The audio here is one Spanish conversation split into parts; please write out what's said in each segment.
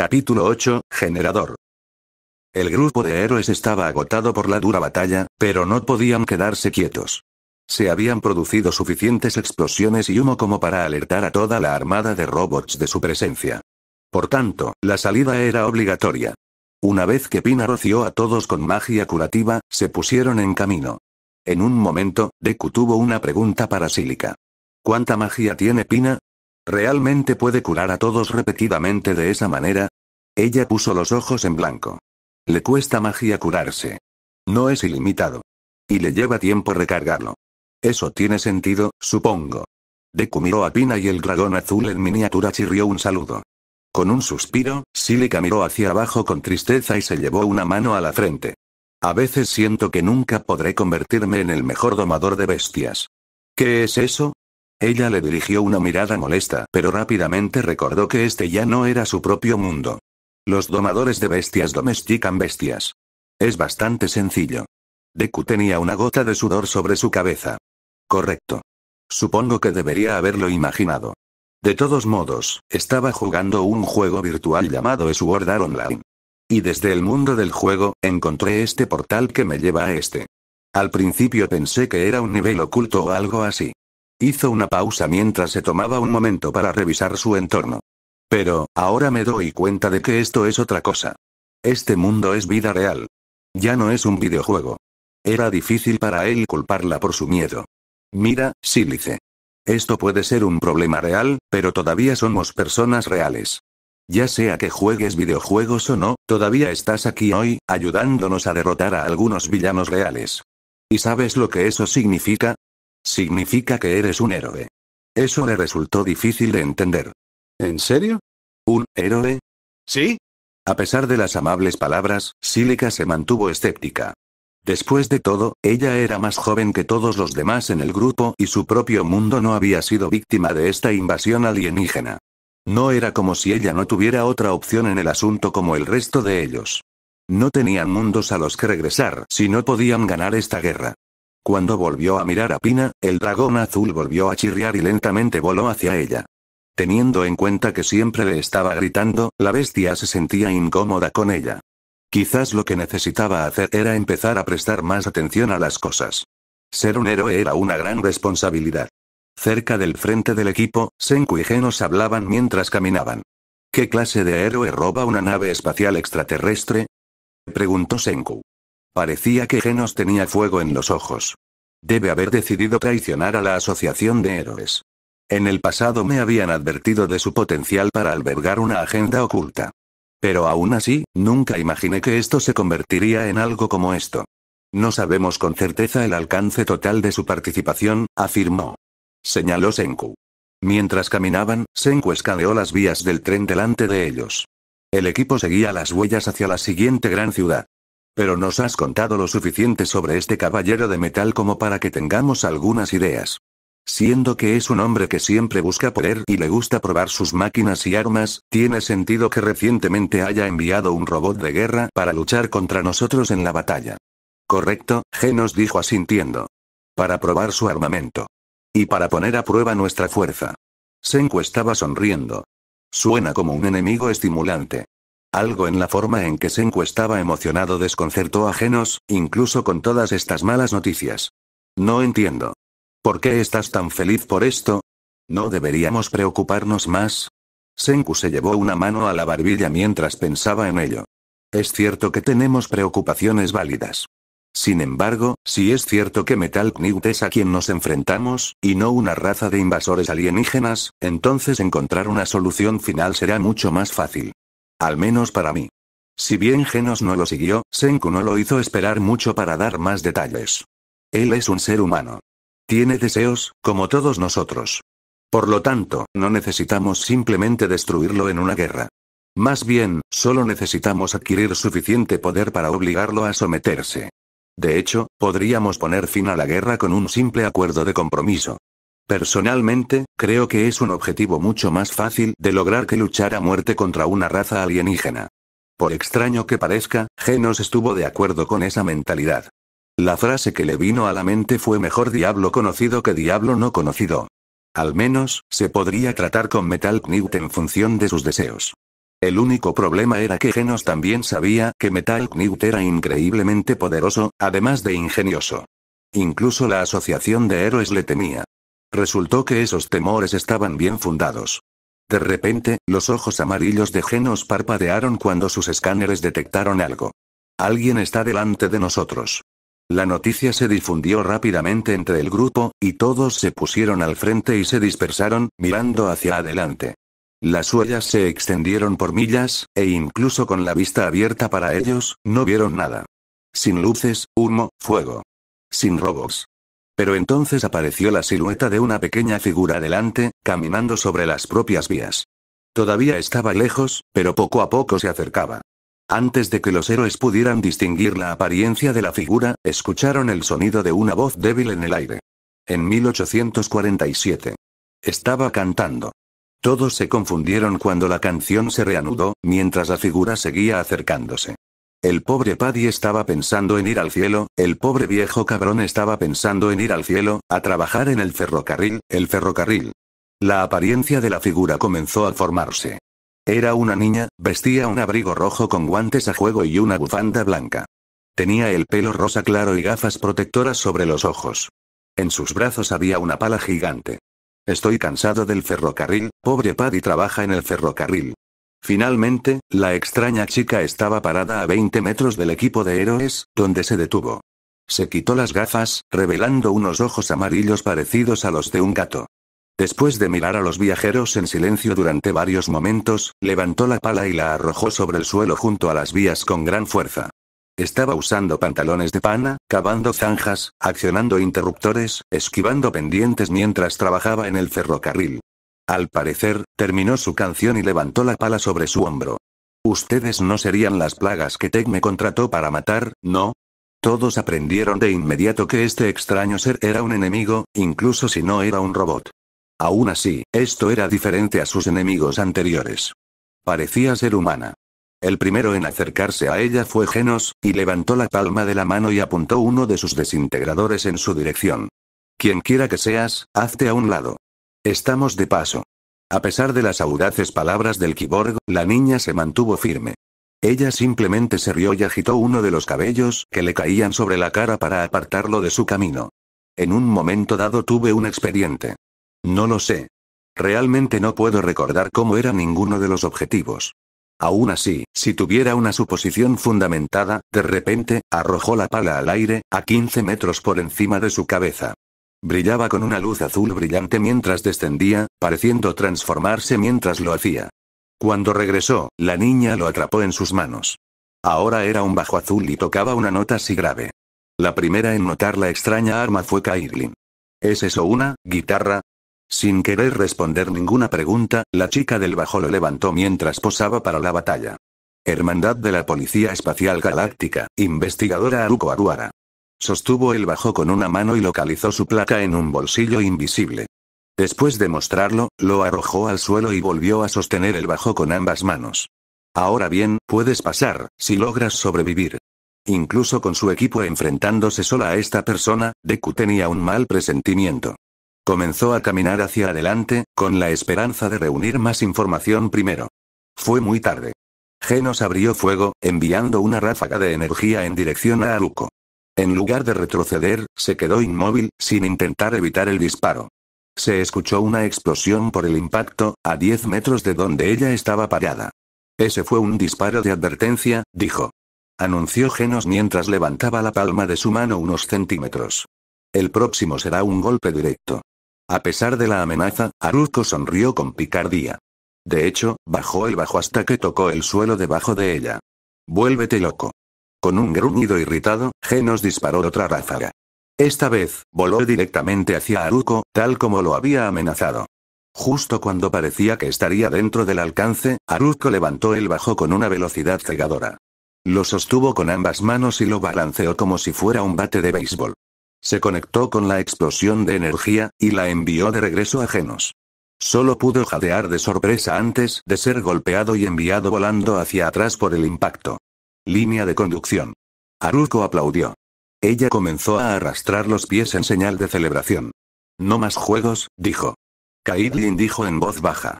Capítulo 8, Generador. El grupo de héroes estaba agotado por la dura batalla, pero no podían quedarse quietos. Se habían producido suficientes explosiones y humo como para alertar a toda la armada de robots de su presencia. Por tanto, la salida era obligatoria. Una vez que Pina roció a todos con magia curativa, se pusieron en camino. En un momento, Deku tuvo una pregunta para Sílica. ¿Cuánta magia tiene Pina? ¿Realmente puede curar a todos repetidamente de esa manera? Ella puso los ojos en blanco. Le cuesta magia curarse. No es ilimitado. Y le lleva tiempo recargarlo. Eso tiene sentido, supongo. Deku miró a Pina y el dragón azul en miniatura chirrió un saludo. Con un suspiro, Silica miró hacia abajo con tristeza y se llevó una mano a la frente. A veces siento que nunca podré convertirme en el mejor domador de bestias. ¿Qué es eso? Ella le dirigió una mirada molesta, pero rápidamente recordó que este ya no era su propio mundo. Los domadores de bestias domestican bestias. Es bastante sencillo. Deku tenía una gota de sudor sobre su cabeza. Correcto. Supongo que debería haberlo imaginado. De todos modos, estaba jugando un juego virtual llamado Sword Art Online. Y desde el mundo del juego, encontré este portal que me lleva a este. Al principio pensé que era un nivel oculto o algo así. Hizo una pausa mientras se tomaba un momento para revisar su entorno. Pero, ahora me doy cuenta de que esto es otra cosa. Este mundo es vida real. Ya no es un videojuego. Era difícil para él culparla por su miedo. Mira, Sílice. Esto puede ser un problema real, pero todavía somos personas reales. Ya sea que juegues videojuegos o no, todavía estás aquí hoy, ayudándonos a derrotar a algunos villanos reales. ¿Y sabes lo que eso significa? Significa que eres un héroe. Eso le resultó difícil de entender. ¿En serio? ¿Un héroe? ¿Sí? A pesar de las amables palabras, Silica se mantuvo escéptica. Después de todo, ella era más joven que todos los demás en el grupo y su propio mundo no había sido víctima de esta invasión alienígena. No era como si ella no tuviera otra opción en el asunto como el resto de ellos. No tenían mundos a los que regresar si no podían ganar esta guerra. Cuando volvió a mirar a Pina, el dragón azul volvió a chirriar y lentamente voló hacia ella. Teniendo en cuenta que siempre le estaba gritando, la bestia se sentía incómoda con ella. Quizás lo que necesitaba hacer era empezar a prestar más atención a las cosas. Ser un héroe era una gran responsabilidad. Cerca del frente del equipo, Senku y Genos hablaban mientras caminaban. ¿Qué clase de héroe roba una nave espacial extraterrestre? preguntó Senku. Parecía que Genos tenía fuego en los ojos. Debe haber decidido traicionar a la Asociación de Héroes. En el pasado me habían advertido de su potencial para albergar una agenda oculta. Pero aún así, nunca imaginé que esto se convertiría en algo como esto. No sabemos con certeza el alcance total de su participación, afirmó. Señaló Senku. Mientras caminaban, Senku escaneó las vías del tren delante de ellos. El equipo seguía las huellas hacia la siguiente gran ciudad. Pero nos has contado lo suficiente sobre este caballero de metal como para que tengamos algunas ideas. Siendo que es un hombre que siempre busca poder y le gusta probar sus máquinas y armas, tiene sentido que recientemente haya enviado un robot de guerra para luchar contra nosotros en la batalla. Correcto, Genos dijo asintiendo. Para probar su armamento. Y para poner a prueba nuestra fuerza. Senku estaba sonriendo. Suena como un enemigo estimulante. Algo en la forma en que Senku estaba emocionado desconcertó a Genos, incluso con todas estas malas noticias. No entiendo. ¿Por qué estás tan feliz por esto? ¿No deberíamos preocuparnos más? Senku se llevó una mano a la barbilla mientras pensaba en ello. Es cierto que tenemos preocupaciones válidas. Sin embargo, si es cierto que Metal Knut es a quien nos enfrentamos, y no una raza de invasores alienígenas, entonces encontrar una solución final será mucho más fácil. Al menos para mí. Si bien Genos no lo siguió, Senku no lo hizo esperar mucho para dar más detalles. Él es un ser humano. Tiene deseos, como todos nosotros. Por lo tanto, no necesitamos simplemente destruirlo en una guerra. Más bien, solo necesitamos adquirir suficiente poder para obligarlo a someterse. De hecho, podríamos poner fin a la guerra con un simple acuerdo de compromiso. Personalmente, creo que es un objetivo mucho más fácil de lograr que luchar a muerte contra una raza alienígena. Por extraño que parezca, Genos estuvo de acuerdo con esa mentalidad. La frase que le vino a la mente fue mejor diablo conocido que diablo no conocido. Al menos, se podría tratar con Metal Knut en función de sus deseos. El único problema era que Genos también sabía que Metal Knight era increíblemente poderoso, además de ingenioso. Incluso la asociación de héroes le temía. Resultó que esos temores estaban bien fundados. De repente, los ojos amarillos de Genos parpadearon cuando sus escáneres detectaron algo. Alguien está delante de nosotros. La noticia se difundió rápidamente entre el grupo, y todos se pusieron al frente y se dispersaron, mirando hacia adelante. Las huellas se extendieron por millas, e incluso con la vista abierta para ellos, no vieron nada. Sin luces, humo, fuego. Sin robos. Pero entonces apareció la silueta de una pequeña figura adelante, caminando sobre las propias vías. Todavía estaba lejos, pero poco a poco se acercaba. Antes de que los héroes pudieran distinguir la apariencia de la figura, escucharon el sonido de una voz débil en el aire. En 1847. Estaba cantando. Todos se confundieron cuando la canción se reanudó, mientras la figura seguía acercándose. El pobre Paddy estaba pensando en ir al cielo, el pobre viejo cabrón estaba pensando en ir al cielo, a trabajar en el ferrocarril, el ferrocarril. La apariencia de la figura comenzó a formarse. Era una niña, vestía un abrigo rojo con guantes a juego y una bufanda blanca. Tenía el pelo rosa claro y gafas protectoras sobre los ojos. En sus brazos había una pala gigante. Estoy cansado del ferrocarril, pobre Paddy trabaja en el ferrocarril. Finalmente, la extraña chica estaba parada a 20 metros del equipo de héroes, donde se detuvo. Se quitó las gafas, revelando unos ojos amarillos parecidos a los de un gato. Después de mirar a los viajeros en silencio durante varios momentos, levantó la pala y la arrojó sobre el suelo junto a las vías con gran fuerza. Estaba usando pantalones de pana, cavando zanjas, accionando interruptores, esquivando pendientes mientras trabajaba en el ferrocarril. Al parecer, terminó su canción y levantó la pala sobre su hombro. Ustedes no serían las plagas que Tech me contrató para matar, ¿no? Todos aprendieron de inmediato que este extraño ser era un enemigo, incluso si no era un robot. Aún así, esto era diferente a sus enemigos anteriores. Parecía ser humana. El primero en acercarse a ella fue Genos, y levantó la palma de la mano y apuntó uno de sus desintegradores en su dirección. Quien quiera que seas, hazte a un lado. Estamos de paso. A pesar de las audaces palabras del kiborg, la niña se mantuvo firme. Ella simplemente se rió y agitó uno de los cabellos que le caían sobre la cara para apartarlo de su camino. En un momento dado tuve un expediente. No lo sé. Realmente no puedo recordar cómo era ninguno de los objetivos. Aún así, si tuviera una suposición fundamentada, de repente, arrojó la pala al aire, a 15 metros por encima de su cabeza. Brillaba con una luz azul brillante mientras descendía, pareciendo transformarse mientras lo hacía. Cuando regresó, la niña lo atrapó en sus manos. Ahora era un bajo azul y tocaba una nota así grave. La primera en notar la extraña arma fue Kairlin. ¿Es eso una guitarra? Sin querer responder ninguna pregunta, la chica del bajo lo levantó mientras posaba para la batalla. Hermandad de la Policía Espacial Galáctica, investigadora Aruko Aruara. Sostuvo el bajo con una mano y localizó su placa en un bolsillo invisible. Después de mostrarlo, lo arrojó al suelo y volvió a sostener el bajo con ambas manos. Ahora bien, puedes pasar, si logras sobrevivir. Incluso con su equipo enfrentándose sola a esta persona, Deku tenía un mal presentimiento. Comenzó a caminar hacia adelante, con la esperanza de reunir más información primero. Fue muy tarde. Genos abrió fuego, enviando una ráfaga de energía en dirección a Aruco. En lugar de retroceder, se quedó inmóvil, sin intentar evitar el disparo. Se escuchó una explosión por el impacto, a 10 metros de donde ella estaba parada. Ese fue un disparo de advertencia, dijo. Anunció Genos mientras levantaba la palma de su mano unos centímetros. El próximo será un golpe directo. A pesar de la amenaza, Haruko sonrió con picardía. De hecho, bajó el bajo hasta que tocó el suelo debajo de ella. Vuélvete loco. Con un gruñido irritado, Genos disparó otra ráfaga. Esta vez, voló directamente hacia Aruco, tal como lo había amenazado. Justo cuando parecía que estaría dentro del alcance, Haruko levantó el bajo con una velocidad cegadora. Lo sostuvo con ambas manos y lo balanceó como si fuera un bate de béisbol. Se conectó con la explosión de energía, y la envió de regreso a Genos. Solo pudo jadear de sorpresa antes de ser golpeado y enviado volando hacia atrás por el impacto. Línea de conducción. Haruko aplaudió. Ella comenzó a arrastrar los pies en señal de celebración. No más juegos, dijo. Kaidlin dijo en voz baja.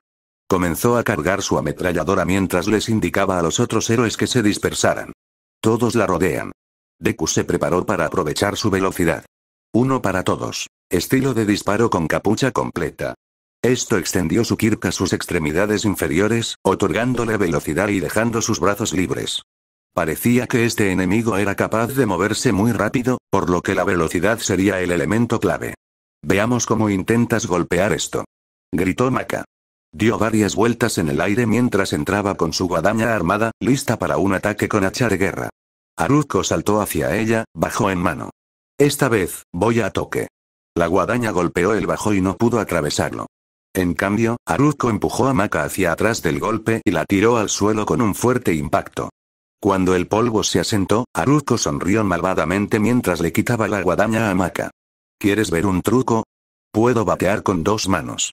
Comenzó a cargar su ametralladora mientras les indicaba a los otros héroes que se dispersaran. Todos la rodean. Deku se preparó para aprovechar su velocidad. Uno para todos. Estilo de disparo con capucha completa. Esto extendió su kirk a sus extremidades inferiores, otorgándole velocidad y dejando sus brazos libres. Parecía que este enemigo era capaz de moverse muy rápido, por lo que la velocidad sería el elemento clave. Veamos cómo intentas golpear esto. Gritó Maca. Dio varias vueltas en el aire mientras entraba con su guadaña armada, lista para un ataque con hacha de guerra. Haruko saltó hacia ella, bajó en mano. Esta vez, voy a toque. La guadaña golpeó el bajo y no pudo atravesarlo. En cambio, Aruko empujó a Maca hacia atrás del golpe y la tiró al suelo con un fuerte impacto. Cuando el polvo se asentó, Aruko sonrió malvadamente mientras le quitaba la guadaña a Maca. ¿Quieres ver un truco? Puedo batear con dos manos.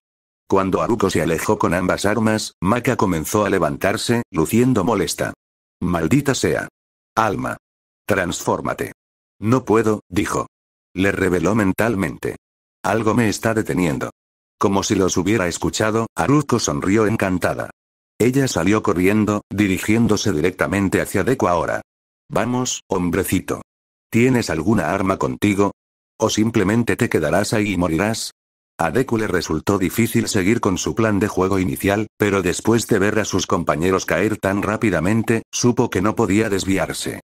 Cuando Aruko se alejó con ambas armas, Maca comenzó a levantarse, luciendo molesta. Maldita sea. Alma. Transfórmate. No puedo, dijo. Le reveló mentalmente. Algo me está deteniendo. Como si los hubiera escuchado, Aruzco sonrió encantada. Ella salió corriendo, dirigiéndose directamente hacia Deku ahora. Vamos, hombrecito. ¿Tienes alguna arma contigo? ¿O simplemente te quedarás ahí y morirás? A Deku le resultó difícil seguir con su plan de juego inicial, pero después de ver a sus compañeros caer tan rápidamente, supo que no podía desviarse.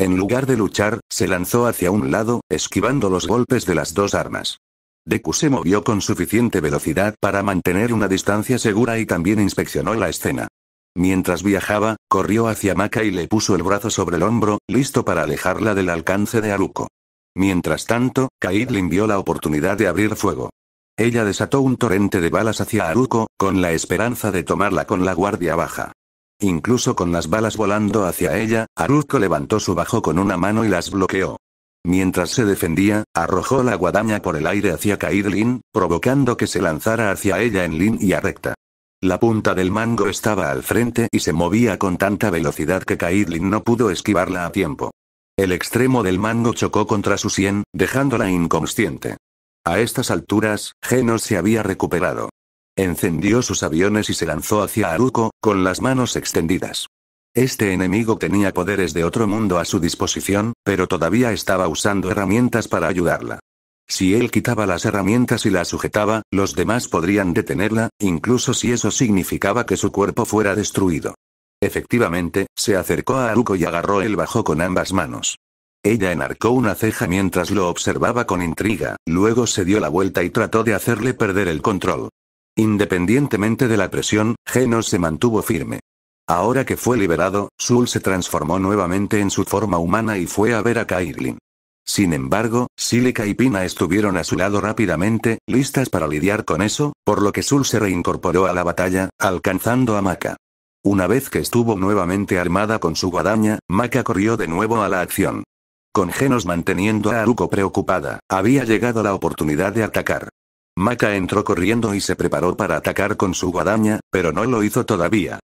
En lugar de luchar, se lanzó hacia un lado, esquivando los golpes de las dos armas. Deku se movió con suficiente velocidad para mantener una distancia segura y también inspeccionó la escena. Mientras viajaba, corrió hacia Maka y le puso el brazo sobre el hombro, listo para alejarla del alcance de Aruko. Mientras tanto, Kaidlin vio la oportunidad de abrir fuego. Ella desató un torrente de balas hacia Aruko, con la esperanza de tomarla con la guardia baja. Incluso con las balas volando hacia ella, Aruko levantó su bajo con una mano y las bloqueó. Mientras se defendía, arrojó la guadaña por el aire hacia Kaidlin, provocando que se lanzara hacia ella en línea recta. La punta del mango estaba al frente y se movía con tanta velocidad que Kaidlin no pudo esquivarla a tiempo. El extremo del mango chocó contra su sien, dejándola inconsciente. A estas alturas, Geno se había recuperado. Encendió sus aviones y se lanzó hacia Aruko, con las manos extendidas. Este enemigo tenía poderes de otro mundo a su disposición, pero todavía estaba usando herramientas para ayudarla. Si él quitaba las herramientas y la sujetaba, los demás podrían detenerla, incluso si eso significaba que su cuerpo fuera destruido. Efectivamente, se acercó a Aruko y agarró el bajo con ambas manos. Ella enarcó una ceja mientras lo observaba con intriga, luego se dio la vuelta y trató de hacerle perder el control. Independientemente de la presión, Genos se mantuvo firme. Ahora que fue liberado, Sul se transformó nuevamente en su forma humana y fue a ver a Kairlin. Sin embargo, Silica y Pina estuvieron a su lado rápidamente, listas para lidiar con eso, por lo que Sul se reincorporó a la batalla, alcanzando a Maka. Una vez que estuvo nuevamente armada con su guadaña, Maka corrió de nuevo a la acción. Con Genos manteniendo a Aruko preocupada, había llegado la oportunidad de atacar. Maka entró corriendo y se preparó para atacar con su guadaña, pero no lo hizo todavía.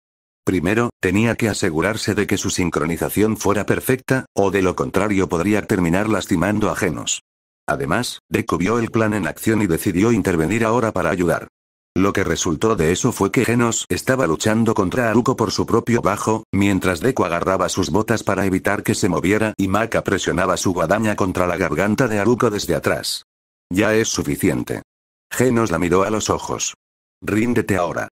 Primero, tenía que asegurarse de que su sincronización fuera perfecta, o de lo contrario podría terminar lastimando a Genos. Además, Deku vio el plan en acción y decidió intervenir ahora para ayudar. Lo que resultó de eso fue que Genos estaba luchando contra Aruko por su propio bajo, mientras Deku agarraba sus botas para evitar que se moviera y Maka presionaba su guadaña contra la garganta de Aruko desde atrás. Ya es suficiente. Genos la miró a los ojos. Ríndete ahora.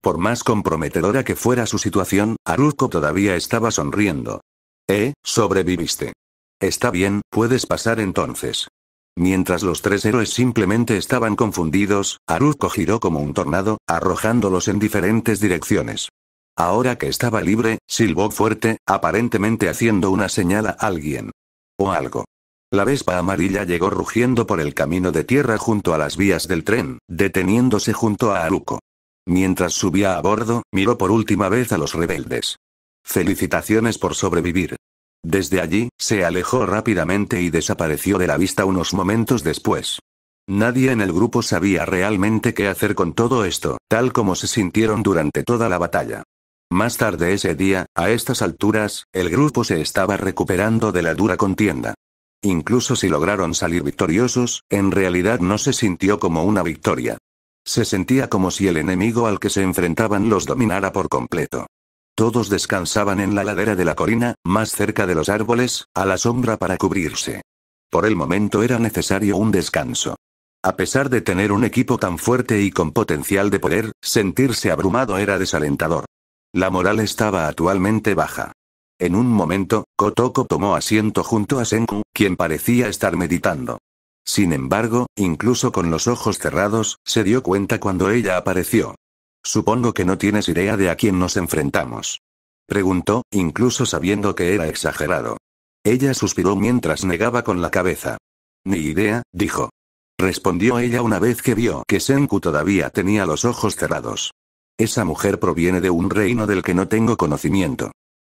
Por más comprometedora que fuera su situación, Aruko todavía estaba sonriendo. Eh, sobreviviste. Está bien, puedes pasar entonces. Mientras los tres héroes simplemente estaban confundidos, Aruko giró como un tornado, arrojándolos en diferentes direcciones. Ahora que estaba libre, silbó fuerte, aparentemente haciendo una señal a alguien. O algo. La Vespa amarilla llegó rugiendo por el camino de tierra junto a las vías del tren, deteniéndose junto a Aruco. Mientras subía a bordo, miró por última vez a los rebeldes. Felicitaciones por sobrevivir. Desde allí, se alejó rápidamente y desapareció de la vista unos momentos después. Nadie en el grupo sabía realmente qué hacer con todo esto, tal como se sintieron durante toda la batalla. Más tarde ese día, a estas alturas, el grupo se estaba recuperando de la dura contienda. Incluso si lograron salir victoriosos, en realidad no se sintió como una victoria. Se sentía como si el enemigo al que se enfrentaban los dominara por completo. Todos descansaban en la ladera de la colina, más cerca de los árboles, a la sombra para cubrirse. Por el momento era necesario un descanso. A pesar de tener un equipo tan fuerte y con potencial de poder, sentirse abrumado era desalentador. La moral estaba actualmente baja. En un momento, Kotoko tomó asiento junto a Senku, quien parecía estar meditando. Sin embargo, incluso con los ojos cerrados, se dio cuenta cuando ella apareció. Supongo que no tienes idea de a quién nos enfrentamos. Preguntó, incluso sabiendo que era exagerado. Ella suspiró mientras negaba con la cabeza. Ni idea, dijo. Respondió ella una vez que vio que Senku todavía tenía los ojos cerrados. Esa mujer proviene de un reino del que no tengo conocimiento.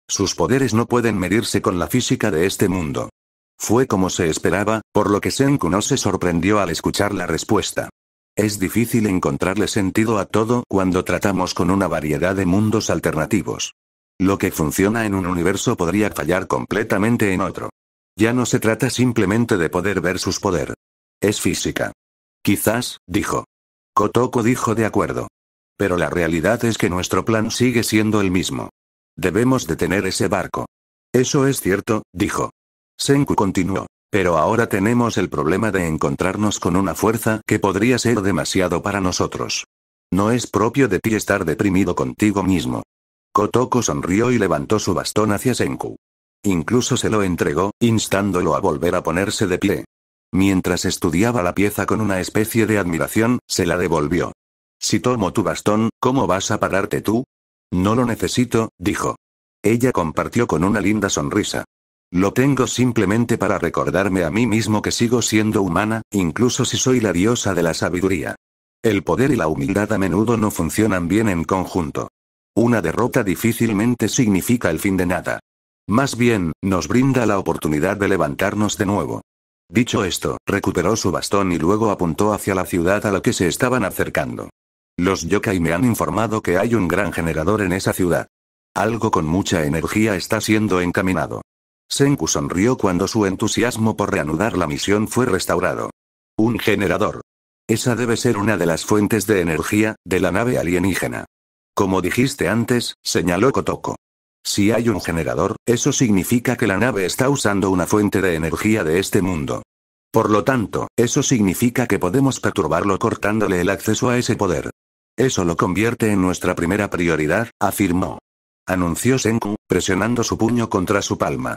Sus poderes no pueden medirse con la física de este mundo. Fue como se esperaba, por lo que Senku no se sorprendió al escuchar la respuesta. Es difícil encontrarle sentido a todo cuando tratamos con una variedad de mundos alternativos. Lo que funciona en un universo podría fallar completamente en otro. Ya no se trata simplemente de poder ver sus poder. Es física. Quizás, dijo. Kotoko dijo de acuerdo. Pero la realidad es que nuestro plan sigue siendo el mismo. Debemos detener ese barco. Eso es cierto, dijo. Senku continuó. Pero ahora tenemos el problema de encontrarnos con una fuerza que podría ser demasiado para nosotros. No es propio de ti estar deprimido contigo mismo. Kotoko sonrió y levantó su bastón hacia Senku. Incluso se lo entregó, instándolo a volver a ponerse de pie. Mientras estudiaba la pieza con una especie de admiración, se la devolvió. Si tomo tu bastón, ¿cómo vas a pararte tú? No lo necesito, dijo. Ella compartió con una linda sonrisa. Lo tengo simplemente para recordarme a mí mismo que sigo siendo humana, incluso si soy la diosa de la sabiduría. El poder y la humildad a menudo no funcionan bien en conjunto. Una derrota difícilmente significa el fin de nada. Más bien, nos brinda la oportunidad de levantarnos de nuevo. Dicho esto, recuperó su bastón y luego apuntó hacia la ciudad a la que se estaban acercando. Los yokai me han informado que hay un gran generador en esa ciudad. Algo con mucha energía está siendo encaminado. Senku sonrió cuando su entusiasmo por reanudar la misión fue restaurado. Un generador. Esa debe ser una de las fuentes de energía, de la nave alienígena. Como dijiste antes, señaló Kotoko. Si hay un generador, eso significa que la nave está usando una fuente de energía de este mundo. Por lo tanto, eso significa que podemos perturbarlo cortándole el acceso a ese poder. Eso lo convierte en nuestra primera prioridad, afirmó. Anunció Senku, presionando su puño contra su palma.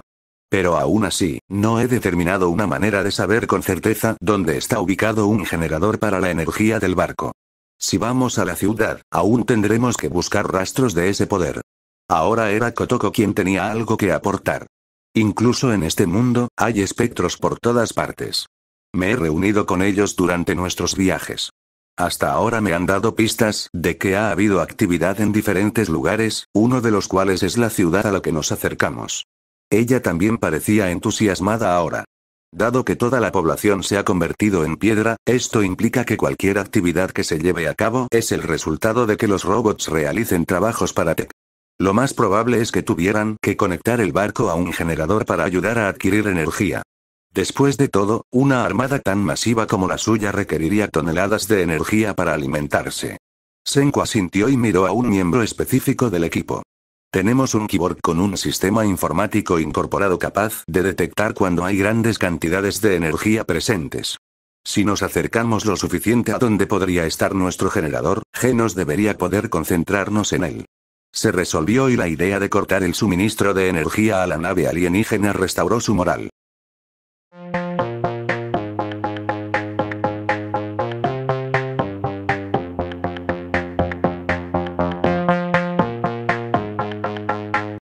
Pero aún así, no he determinado una manera de saber con certeza dónde está ubicado un generador para la energía del barco. Si vamos a la ciudad, aún tendremos que buscar rastros de ese poder. Ahora era Kotoko quien tenía algo que aportar. Incluso en este mundo, hay espectros por todas partes. Me he reunido con ellos durante nuestros viajes. Hasta ahora me han dado pistas de que ha habido actividad en diferentes lugares, uno de los cuales es la ciudad a la que nos acercamos. Ella también parecía entusiasmada ahora. Dado que toda la población se ha convertido en piedra, esto implica que cualquier actividad que se lleve a cabo es el resultado de que los robots realicen trabajos para Tech. Lo más probable es que tuvieran que conectar el barco a un generador para ayudar a adquirir energía. Después de todo, una armada tan masiva como la suya requeriría toneladas de energía para alimentarse. Senko asintió y miró a un miembro específico del equipo. Tenemos un keyboard con un sistema informático incorporado capaz de detectar cuando hay grandes cantidades de energía presentes. Si nos acercamos lo suficiente a donde podría estar nuestro generador, Genos debería poder concentrarnos en él. Se resolvió y la idea de cortar el suministro de energía a la nave alienígena restauró su moral.